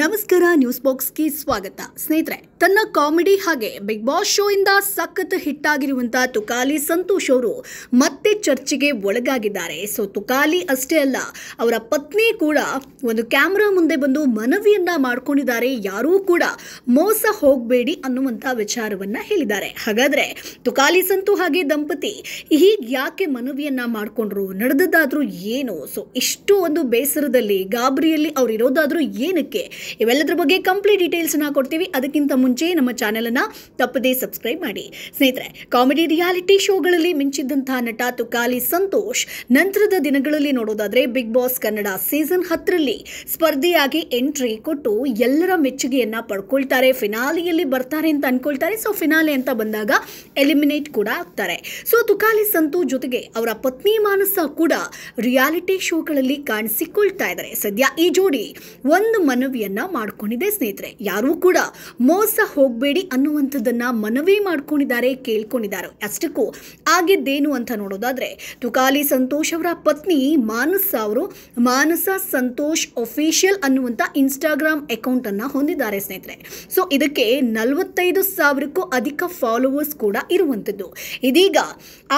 ನಮಸ್ಕಾರ ನ್ಯೂಸ್ ಬಾಕ್ಸ್ಗೆ ಸ್ವಾಗತ ಸ್ನೇಹಿತರೆ ತನ್ನ ಕಾಮಿಡಿ ಹಾಗೆ ಬಿಗ್ ಬಾಸ್ ಶೋ ಇಂದ ಸಖತ್ ಹಿಟ್ ಆಗಿರುವಂತಹ ತುಕಾಲಿ ಸಂತೋಷ್ ಅವರು ಮತ್ತೆ ಚರ್ಚೆಗೆ ಒಳಗಾಗಿದ್ದಾರೆ ಸೊ ತುಕಾಲಿ ಅಷ್ಟೇ ಅಲ್ಲ ಅವರ ಪತ್ನಿ ಕೂಡ ಒಂದು ಕ್ಯಾಮ್ರಾ ಮುಂದೆ ಬಂದು ಮನವಿಯನ್ನ ಮಾಡ್ಕೊಂಡಿದ್ದಾರೆ ಯಾರೂ ಕೂಡ ಮೋಸ ಹೋಗಬೇಡಿ ಅನ್ನುವಂಥ ವಿಚಾರವನ್ನ ಹೇಳಿದ್ದಾರೆ ಹಾಗಾದ್ರೆ ತುಕಾಲಿ ಸಂತು ಹಾಗೆ ದಂಪತಿ ಹೀಗೆ ಯಾಕೆ ಮನವಿಯನ್ನ ಮಾಡ್ಕೊಂಡ್ರು ನಡೆದದಾದ್ರೂ ಏನು ಸೊ ಇಷ್ಟು ಒಂದು ಬೇಸರದಲ್ಲಿ ಗಾಬರಿಯಲ್ಲಿ ಅವರಿರೋದಾದ್ರೂ ಏನಕ್ಕೆ ಇವೆಲ್ಲದರ ಬಗ್ಗೆ ಕಂಪ್ಲೀಟ್ ಡೀಟೇಲ್ಸನ್ನು ಕೊಡ್ತೀವಿ ಅದಕ್ಕಿಂತ ಮುಂಚೆ ನಮ್ಮ ಅನ್ನ ತಪ್ಪದೇ ಸಬ್ಸ್ಕ್ರೈಬ್ ಮಾಡಿ ಸ್ನೇಹಿತರೆ ಕಾಮಿಡಿ ರಿಯಾಲಿಟಿ ಶೋಗಳಲ್ಲಿ ಮಿಂಚಿದ್ದಂತಹ ನಟ ತುಕಾಲಿ ಸಂತೋಷ್ ನಂತರದ ದಿನಗಳಲ್ಲಿ ನೋಡೋದಾದ್ರೆ ಬಿಗ್ ಬಾಸ್ ಕನ್ನಡ ಸೀಸನ್ ಹತ್ತರಲ್ಲಿ ಸ್ಪರ್ಧೆಯಾಗಿ ಎಂಟ್ರಿ ಕೊಟ್ಟು ಎಲ್ಲರ ಮೆಚ್ಚುಗೆಯನ್ನು ಪಡ್ಕೊಳ್ತಾರೆ ಫಿನಾಲಿಯಲ್ಲಿ ಬರ್ತಾರೆ ಅಂತ ಅನ್ಕೊಳ್ತಾರೆ ಸೊ ಫಿನಾಲೆ ಅಂತ ಬಂದಾಗ ಎಲಿಮಿನೇಟ್ ಕೂಡ ಆಗ್ತಾರೆ ಸೊ ತುಕಾಲಿ ಸಂತು ಜೊತೆಗೆ ಅವರ ಪತ್ನಿ ಮಾನಸ ಕೂಡ ರಿಯಾಲಿಟಿ ಶೋಗಳಲ್ಲಿ ಕಾಣಿಸಿಕೊಳ್ತಾ ಇದ್ದಾರೆ ಸದ್ಯ ಈ ಜೋಡಿ ಒಂದು ಮನವಿಯನ್ನು ಮನವಿಯನ್ನ ಮಾಡ್ಕೊಂಡಿದೆ ಸ್ನೇಹಿತರೆ ಯಾರು ಕೂಡ ಮೋಸ ಹೋಗಬೇಡಿ ಅನ್ನುವಂಥದ್ದನ್ನ ಮನವಿ ಮಾಡ್ಕೊಂಡಿದ್ದಾರೆ ಕೇಳ್ಕೊಂಡಿದ್ದಾರೆ ಅಷ್ಟಕ್ಕೂ ಆಗಿದ್ದೇನು ಅಂತ ನೋಡೋದಾದ್ರೆ ತುಕಾಲಿ ಸಂತೋಷ್ ಅವರ ಪತ್ನಿ ಮಾನಸ ಅವರು ಮಾನಸ ಸಂತೋಷ್ ಅಫಿಷಿಯಲ್ ಅನ್ನುವಂತ ಇನ್ಸ್ಟಾಗ್ರಾಮ್ ಅಕೌಂಟ್ ಅನ್ನ ಹೊಂದಿದ್ದಾರೆ ಸ್ನೇಹಿತರೆ ಸೊ ಇದಕ್ಕೆ ನಲವತ್ತೈದು ಸಾವಿರಕ್ಕೂ ಅಧಿಕ ಫಾಲೋವರ್ಸ್ ಕೂಡ ಇರುವಂಥದ್ದು ಇದೀಗ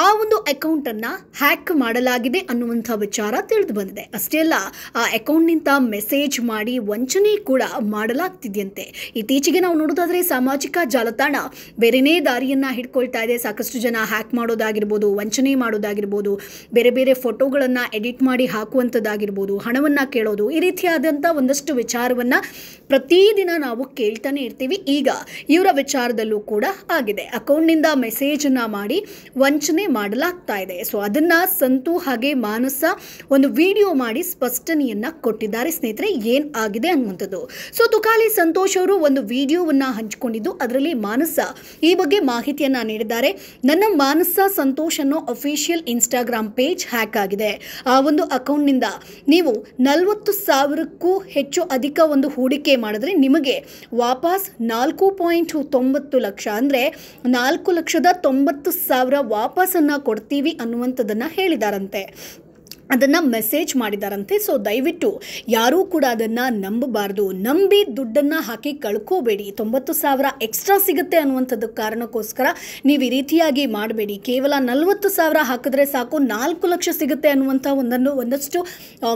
ಆ ಒಂದು ಅಕೌಂಟ್ ಅನ್ನ ಹ್ಯಾಕ್ ಮಾಡಲಾಗಿದೆ ಅನ್ನುವಂತ ವಿಚಾರ ತಿಳಿದು ಬಂದಿದೆ ಅಷ್ಟೇ ಅಲ್ಲ ಆ ಅಕೌಂಟ್ ನಿಂದ ಮೆಸೇಜ್ ಮಾಡಿ ವಂಚನೆ ಕೂಡ ಮಾಡಲಾಗ್ತಿದೆಯಂತೆ ಇತ್ತೀಚೆಗೆ ನಾವು ನೋಡೋದಾದರೆ ಸಾಮಾಜಿಕ ಜಾಲತಾಣ ಬೇರೆನೇ ದಾರಿಯನ್ನು ಹಿಡ್ಕೊಳ್ತಾ ಇದೆ ಸಾಕಷ್ಟು ಜನ ಹ್ಯಾಕ್ ಮಾಡೋದಾಗಿರ್ಬೋದು ವಂಚನೆ ಮಾಡೋದಾಗಿರ್ಬೋದು ಬೇರೆ ಬೇರೆ ಫೋಟೋಗಳನ್ನು ಎಡಿಟ್ ಮಾಡಿ ಹಾಕುವಂಥದ್ದಾಗಿರ್ಬೋದು ಹಣವನ್ನು ಕೇಳೋದು ಈ ರೀತಿಯಾದಂಥ ಒಂದಷ್ಟು ವಿಚಾರವನ್ನು ಪ್ರತಿದಿನ ನಾವು ಕೇಳ್ತಾನೆ ಇರ್ತೀವಿ ಈಗ ಇವರ ವಿಚಾರದಲ್ಲೂ ಕೂಡ ಆಗಿದೆ ಅಕೌಂಟ್ನಿಂದ ಮೆಸೇಜನ್ನು ಮಾಡಿ ವಂಚನೆ ಮಾಡಲಾಗ್ತಾ ಇದೆ ಸೊ ಅದನ್ನು ಸಂತು ಹಾಗೆ ಮಾನಸ ಒಂದು ವಿಡಿಯೋ ಮಾಡಿ ಸ್ಪಷ್ಟನೆಯನ್ನು ಕೊಟ್ಟಿದ್ದಾರೆ ಸ್ನೇಹಿತರೆ ಆಗಿದೆ ಅನ್ನುವಂಥದ್ದು ಸೊ ತುಕಾಲಿ ಸಂತೋಷ್ ಅವರು ಒಂದು ವಿಡಿಯೋವನ್ನು ಹಂಚಿಕೊಂಡಿದ್ದು ಅದರಲ್ಲಿ ಮಾನಸ ಈ ಬಗ್ಗೆ ಮಾಹಿತಿಯನ್ನು ನೀಡಿದ್ದಾರೆ ನನ್ನ ಮಾನಸ ಸಂತೋಷ್ ಅನ್ನೋ ಅಫಿಷಿಯಲ್ ಇನ್ಸ್ಟಾಗ್ರಾಮ್ ಪೇಜ್ ಹ್ಯಾಕ್ ಆಗಿದೆ ಆ ಒಂದು ಅಕೌಂಟ್ನಿಂದ ನೀವು ನಲವತ್ತು ಸಾವಿರಕ್ಕೂ ಹೆಚ್ಚು ಅಧಿಕ ಒಂದು ಹೂಡಿಕೆ ಮಾಡಿದ್ರೆ ನಿಮಗೆ ವಾಪಸ್ ನಾಲ್ಕು ಪಾಯಿಂಟ್ ತೊಂಬತ್ತು ಲಕ್ಷ ಅಂದರೆ ನಾಲ್ಕು ಲಕ್ಷದ ತೊಂಬತ್ತು ಸಾವಿರ ವಾಪಸನ್ನು ಕೊಡ್ತೀವಿ ಅನ್ನುವಂಥದ್ದನ್ನು ಹೇಳಿದಾರಂತೆ ಅದನ್ನು ಮೆಸೇಜ್ ಮಾಡಿದಾರಂತೆ ಸೊ ದಯವಿಟ್ಟು ಯಾರೂ ಕೂಡ ಅದನ್ನು ನಂಬಬಾರ್ದು ನಂಬಿ ದುಡ್ಡನ್ನು ಹಾಕಿ ಕಳ್ಕೋಬೇಡಿ ತೊಂಬತ್ತು ಸಾವಿರ ಎಕ್ಸ್ಟ್ರಾ ಸಿಗುತ್ತೆ ಅನ್ನುವಂಥದ್ದು ಕಾರಣಕ್ಕೋಸ್ಕರ ನೀವು ಈ ರೀತಿಯಾಗಿ ಮಾಡಬೇಡಿ ಕೇವಲ ನಲವತ್ತು ಸಾವಿರ ಹಾಕಿದ್ರೆ ಸಾಕು ನಾಲ್ಕು ಲಕ್ಷ ಸಿಗುತ್ತೆ ಅನ್ನುವಂಥ ಒಂದನ್ನು ಒಂದಷ್ಟು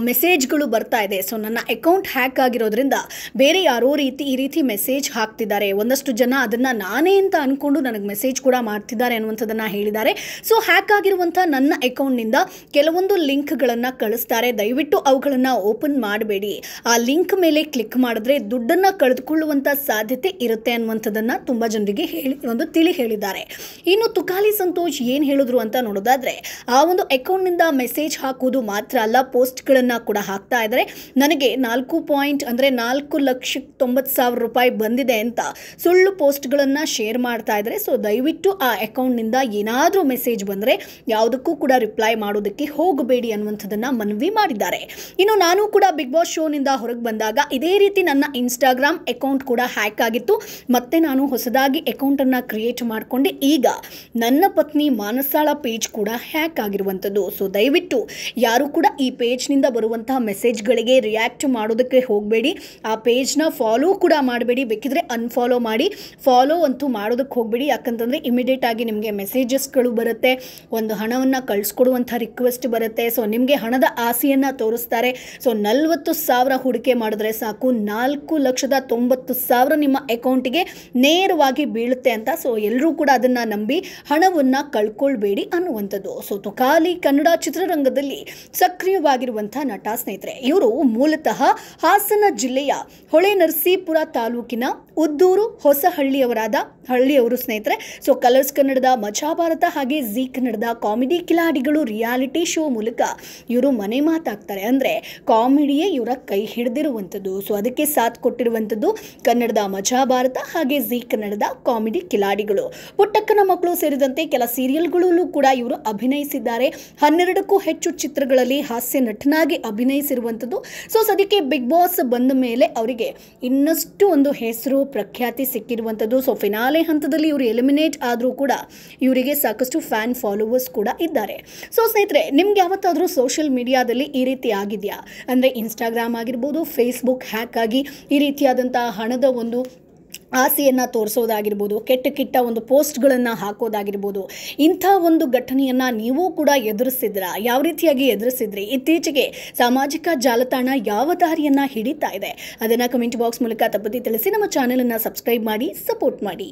ಮೆಸೇಜ್ಗಳು ಬರ್ತಾ ಇದೆ ಸೊ ನನ್ನ ಅಕೌಂಟ್ ಹ್ಯಾಕ್ ಆಗಿರೋದ್ರಿಂದ ಬೇರೆ ಯಾರೋ ರೀತಿ ಈ ರೀತಿ ಮೆಸೇಜ್ ಹಾಕ್ತಿದ್ದಾರೆ ಒಂದಷ್ಟು ಜನ ಅದನ್ನು ನಾನೇ ಅಂತ ಅಂದ್ಕೊಂಡು ನನಗೆ ಮೆಸೇಜ್ ಕೂಡ ಮಾಡ್ತಿದ್ದಾರೆ ಅನ್ನುವಂಥದ್ದನ್ನು ಹೇಳಿದ್ದಾರೆ ಸೊ ಹ್ಯಾಕ್ ಆಗಿರುವಂಥ ನನ್ನ ಅಕೌಂಟ್ನಿಂದ ಕೆಲವೊಂದು ಲಿಂಕ್ ಲಿಂಕ್ಗಳನ್ನು ಕಳಿಸ್ತಾರೆ ದಯವಿಟ್ಟು ಅವುಗಳನ್ನು ಓಪನ್ ಮಾಡಬೇಡಿ ಆ ಲಿಂಕ್ ಮೇಲೆ ಕ್ಲಿಕ್ ಮಾಡಿದ್ರೆ ದುಡ್ಡನ್ನು ಕಳೆದುಕೊಳ್ಳುವಂಥ ಸಾಧ್ಯತೆ ಇರುತ್ತೆ ಅನ್ನುವಂಥದ್ದನ್ನು ತುಂಬ ಜನರಿಗೆ ಹೇಳಿ ಒಂದು ತಿಳಿ ಹೇಳಿದ್ದಾರೆ ಇನ್ನು ತುಕಾಲಿ ಸಂತೋಷ್ ಏನು ಹೇಳಿದ್ರು ಅಂತ ನೋಡೋದಾದ್ರೆ ಆ ಒಂದು ನಿಂದ ಮೆಸೇಜ್ ಹಾಕುವುದು ಮಾತ್ರ ಅಲ್ಲ ಪೋಸ್ಟ್ಗಳನ್ನು ಕೂಡ ಹಾಕ್ತಾ ಇದ್ದಾರೆ ನನಗೆ ನಾಲ್ಕು ಪಾಯಿಂಟ್ ಅಂದರೆ ನಾಲ್ಕು ಲಕ್ಷ ತೊಂಬತ್ತು ಸಾವಿರ ರೂಪಾಯಿ ಬಂದಿದೆ ಅಂತ ಸುಳ್ಳು ಪೋಸ್ಟ್ಗಳನ್ನು ಶೇರ್ ಮಾಡ್ತಾ ಇದ್ದಾರೆ ಸೊ ದಯವಿಟ್ಟು ಆ ನಿಂದ ಏನಾದರೂ ಮೆಸೇಜ್ ಬಂದರೆ ಯಾವುದಕ್ಕೂ ಕೂಡ ರಿಪ್ಲೈ ಮಾಡೋದಕ್ಕೆ ಹೋಗಬೇಡಿ ಅನ್ನುವಂಥ ಅನ್ನುವಂಥದ್ದನ್ನು ಮನವಿ ಮಾಡಿದ್ದಾರೆ ಇನ್ನು ನಾನು ಕೂಡ ಬಿಗ್ ಬಾಸ್ ಶೋನಿಂದ ಹೊರಗೆ ಬಂದಾಗ ಇದೇ ರೀತಿ ನನ್ನ ಇನ್ಸ್ಟಾಗ್ರಾಮ್ ಅಕೌಂಟ್ ಕೂಡ ಹ್ಯಾಕ್ ಆಗಿತ್ತು ಮತ್ತೆ ನಾನು ಹೊಸದಾಗಿ ಅಕೌಂಟನ್ನು ಕ್ರಿಯೇಟ್ ಮಾಡಿಕೊಂಡು ಈಗ ನನ್ನ ಪತ್ನಿ ಮಾನಸಾಳ ಪೇಜ್ ಕೂಡ ಹ್ಯಾಕ್ ಆಗಿರುವಂಥದ್ದು ಸೊ ದಯವಿಟ್ಟು ಯಾರು ಕೂಡ ಈ ಪೇಜ್ನಿಂದ ಬರುವಂತಹ ಮೆಸೇಜ್ಗಳಿಗೆ ರಿಯಾಕ್ಟ್ ಮಾಡೋದಕ್ಕೆ ಹೋಗಬೇಡಿ ಆ ಪೇಜ್ನ ಫಾಲೋ ಕೂಡ ಮಾಡಬೇಡಿ ಬೇಕಿದ್ರೆ ಅನ್ಫಾಲೋ ಮಾಡಿ ಫಾಲೋ ಅಂತೂ ಮಾಡೋದಕ್ಕೆ ಹೋಗಬೇಡಿ ಯಾಕಂತಂದರೆ ಆಗಿ ನಿಮಗೆ ಮೆಸೇಜಸ್ಗಳು ಬರುತ್ತೆ ಒಂದು ಹಣವನ್ನು ಕಳಿಸ್ಕೊಡುವಂಥ ರಿಕ್ವೆಸ್ಟ್ ಬರುತ್ತೆ ಸೊ ನಿಮ್ಮ ನಿಮಗೆ ಹಣದ ಆಸೆಯನ್ನು ತೋರಿಸ್ತಾರೆ ಸೊ ನಲವತ್ತು ಸಾವಿರ ಹೂಡಿಕೆ ಮಾಡಿದ್ರೆ ಸಾಕು ನಾಲ್ಕು ಲಕ್ಷದ ತೊಂಬತ್ತು ಸಾವಿರ ನಿಮ್ಮ ಅಕೌಂಟಿಗೆ ನೇರವಾಗಿ ಬೀಳುತ್ತೆ ಅಂತ ಸೊ ಎಲ್ಲರೂ ಕೂಡ ಅದನ್ನು ನಂಬಿ ಹಣವನ್ನು ಕಳ್ಕೊಳ್ಬೇಡಿ ಅನ್ನುವಂಥದ್ದು ಸೊ ತುಕಾಲಿ ಕನ್ನಡ ಚಿತ್ರರಂಗದಲ್ಲಿ ಸಕ್ರಿಯವಾಗಿರುವಂಥ ನಟ ಸ್ನೇಹಿತರೆ ಇವರು ಮೂಲತಃ ಹಾಸನ ಜಿಲ್ಲೆಯ ಹೊಳೆ ನರಸೀಪುರ ತಾಲೂಕಿನ ಉದ್ದೂರು ಹೊಸಹಳ್ಳಿಯವರಾದ ಹಳ್ಳಿಯವರು ಸ್ನೇಹಿತರೆ ಸೊ ಕಲರ್ಸ್ ಕನ್ನಡದ ಮಜಾ ಹಾಗೆ ಜೀ ಕನ್ನಡದ ಕಾಮಿಡಿ ಕಿಲಾಡಿಗಳು ರಿಯಾಲಿಟಿ ಶೋ ಮೂಲಕ ಇವರು ಮನೆ ಮಾತಾಗ್ತಾರೆ ಅಂದರೆ ಕಾಮಿಡಿಯೇ ಇವರ ಕೈ ಹಿಡಿದಿರುವಂಥದ್ದು ಸೊ ಅದಕ್ಕೆ ಸಾಥ್ ಕೊಟ್ಟಿರುವಂಥದ್ದು ಕನ್ನಡದ ಮಜಾ ಭಾರತ ಹಾಗೆ ಜಿ ಕನ್ನಡದ ಕಾಮಿಡಿ ಕಿಲಾಡಿಗಳು ಪುಟ್ಟಕ್ಕನ ಮಕ್ಕಳು ಸೇರಿದಂತೆ ಕೆಲ ಸೀರಿಯಲ್ಗಳಲ್ಲೂ ಕೂಡ ಇವರು ಅಭಿನಯಿಸಿದ್ದಾರೆ ಹನ್ನೆರಡಕ್ಕೂ ಹೆಚ್ಚು ಚಿತ್ರಗಳಲ್ಲಿ ಹಾಸ್ಯ ನಟನಾಗಿ ಅಭಿನಯಿಸಿರುವಂಥದ್ದು ಸೊ ಸದ್ಯಕ್ಕೆ ಬಿಗ್ ಬಾಸ್ ಬಂದ ಮೇಲೆ ಅವರಿಗೆ ಇನ್ನಷ್ಟು ಒಂದು ಹೆಸರು ಪ್ರಖ್ಯಾತಿ ಸಿಕ್ಕಿರುವಂಥದ್ದು ಸೊ ಫಿನಾಲೆ ಹಂತದಲ್ಲಿ ಇವರು ಎಲಿಮಿನೇಟ್ ಆದರೂ ಕೂಡ ಇವರಿಗೆ ಸಾಕಷ್ಟು ಫ್ಯಾನ್ ಫಾಲೋವರ್ಸ್ ಕೂಡ ಇದ್ದಾರೆ ಸೊ ಸ್ನೇಹಿತರೆ ನಿಮ್ಗೆ ಯಾವತ್ತಾದರೂ ಸೋಷಿಯಲ್ ಮೀಡಿಯಾದಲ್ಲಿ ಈ ರೀತಿ ಆಗಿದೆಯಾ ಅಂದರೆ ಇನ್ಸ್ಟಾಗ್ರಾಮ್ ಆಗಿರ್ಬೋದು ಫೇಸ್ಬುಕ್ ಹ್ಯಾಕ್ ಆಗಿ ಈ ರೀತಿಯಾದಂಥ ಹಣದ ಒಂದು ಆಸೆಯನ್ನು ತೋರಿಸೋದಾಗಿರ್ಬೋದು ಕೆಟ್ಟ ಕೆಟ್ಟ ಒಂದು ಪೋಸ್ಟ್ಗಳನ್ನು ಹಾಕೋದಾಗಿರ್ಬೋದು ಇಂಥ ಒಂದು ಘಟನೆಯನ್ನು ನೀವು ಕೂಡ ಎದುರಿಸಿದ್ರಾ ಯಾವ ರೀತಿಯಾಗಿ ಎದುರಿಸಿದ್ರಿ ಇತ್ತೀಚೆಗೆ ಸಾಮಾಜಿಕ ಜಾಲತಾಣ ಯಾವ ದಾರಿಯನ್ನು ಹಿಡಿತಾ ಇದೆ ಅದನ್ನು ಕಮೆಂಟ್ ಬಾಕ್ಸ್ ಮೂಲಕ ತಪ್ಪದೇ ತಿಳಿಸಿ ನಮ್ಮ ಚಾನಲನ್ನು ಸಬ್ಸ್ಕ್ರೈಬ್ ಮಾಡಿ ಸಪೋರ್ಟ್ ಮಾಡಿ